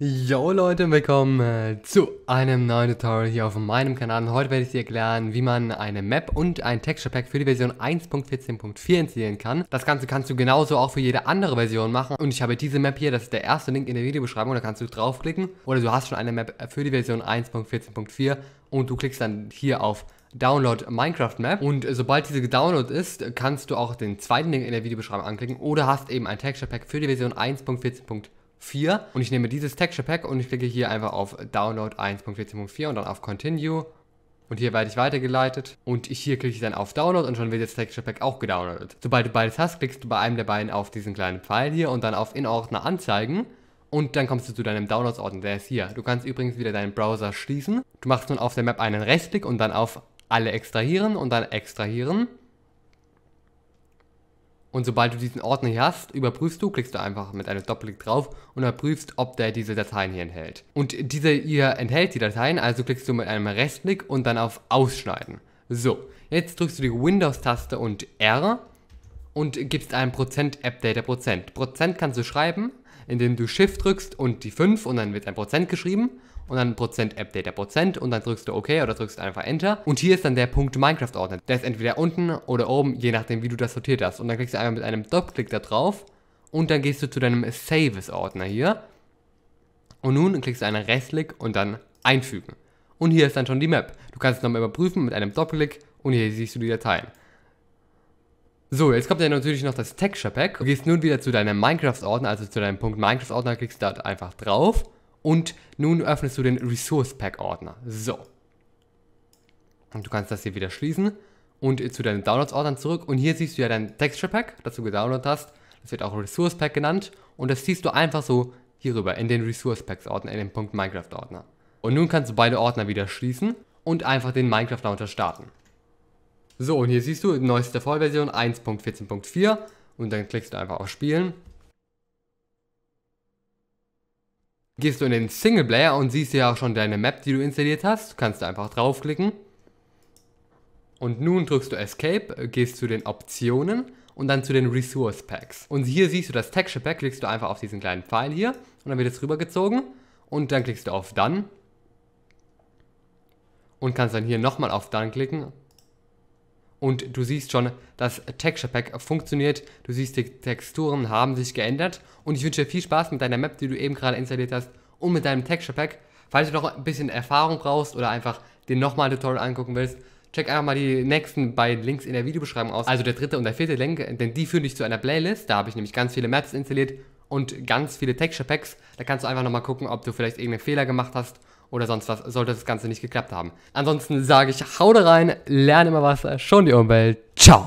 Yo Leute, willkommen äh, zu einem neuen Tutorial hier auf meinem Kanal. Heute werde ich dir erklären, wie man eine Map und ein Texture Pack für die Version 1.14.4 installieren kann. Das Ganze kannst du genauso auch für jede andere Version machen. Und ich habe diese Map hier, das ist der erste Link in der Videobeschreibung, da kannst du draufklicken. Oder du hast schon eine Map für die Version 1.14.4 und du klickst dann hier auf Download Minecraft Map und sobald diese gedownload ist, kannst du auch den zweiten Link in der Videobeschreibung anklicken oder hast eben ein Texture Pack für die Version 1.14.4 4 und ich nehme dieses Texture Pack und ich klicke hier einfach auf Download 1.14.4 und dann auf Continue. Und hier werde ich weitergeleitet und hier klicke ich dann auf Download und schon wird das Texture Pack auch gedownloadet. Sobald du beides hast, klickst du bei einem der beiden auf diesen kleinen Pfeil hier und dann auf In Ordner anzeigen und dann kommst du zu deinem Downloads-Ordner, der ist hier. Du kannst übrigens wieder deinen Browser schließen. Du machst nun auf der Map einen Rechtsklick und dann auf Alle extrahieren und dann extrahieren und sobald du diesen Ordner hier hast, überprüfst du, klickst du einfach mit einem Doppelklick drauf und überprüfst, ob der diese Dateien hier enthält. Und diese hier enthält die Dateien, also klickst du mit einem Rechtsklick und dann auf Ausschneiden. So, jetzt drückst du die Windows-Taste und R und gibst einen Prozent Update Prozent. Prozent kannst du schreiben, indem du Shift drückst und die 5 und dann wird ein Prozent geschrieben und dann Prozent Update der Prozent und dann drückst du OK oder drückst einfach Enter. Und hier ist dann der Punkt Minecraft-Ordner. Der ist entweder unten oder oben, je nachdem, wie du das sortiert hast. Und dann klickst du einfach mit einem Doppelklick da drauf und dann gehst du zu deinem Saves-Ordner hier. Und nun klickst du einen Rechtsklick und dann einfügen. Und hier ist dann schon die Map. Du kannst es nochmal überprüfen mit einem Doppelklick und hier siehst du die Dateien. So, jetzt kommt ja natürlich noch das Texture Pack. Du gehst nun wieder zu deinem Minecraft-Ordner, also zu deinem Punkt Minecraft-Ordner, klickst da einfach drauf und nun öffnest du den Resource Pack Ordner. So. Und du kannst das hier wieder schließen und zu deinen Downloads-Ordnern zurück. Und hier siehst du ja dein Texture Pack, das du gedownloadet hast. Das wird auch Resource Pack genannt. Und das ziehst du einfach so hier rüber in den Resource Packs Ordner, in den Punkt Minecraft Ordner. Und nun kannst du beide Ordner wieder schließen und einfach den Minecraft Launcher starten. So, und hier siehst du, neueste Vollversion 1.14.4 und dann klickst du einfach auf Spielen gehst du in den Singleplayer und siehst ja auch schon deine Map, die du installiert hast. kannst du einfach draufklicken. Und nun drückst du Escape, gehst zu den Optionen und dann zu den Resource Packs. Und hier siehst du das Texture Pack, klickst du einfach auf diesen kleinen Pfeil hier und dann wird es rübergezogen und dann klickst du auf Done und kannst dann hier nochmal auf Done klicken und du siehst schon, das Texture Pack funktioniert. Du siehst, die Texturen haben sich geändert. Und ich wünsche dir viel Spaß mit deiner Map, die du eben gerade installiert hast und mit deinem Texture Pack. Falls du noch ein bisschen Erfahrung brauchst oder einfach dir nochmal ein Tutorial angucken willst, check einfach mal die nächsten beiden Links in der Videobeschreibung aus. Also der dritte und der vierte Link, denn die führen dich zu einer Playlist. Da habe ich nämlich ganz viele Maps installiert und ganz viele Texture Packs. Da kannst du einfach nochmal gucken, ob du vielleicht irgendeinen Fehler gemacht hast oder sonst was, sollte das Ganze nicht geklappt haben. Ansonsten sage ich, hau da rein, lerne immer was, schon die Umwelt. Ciao!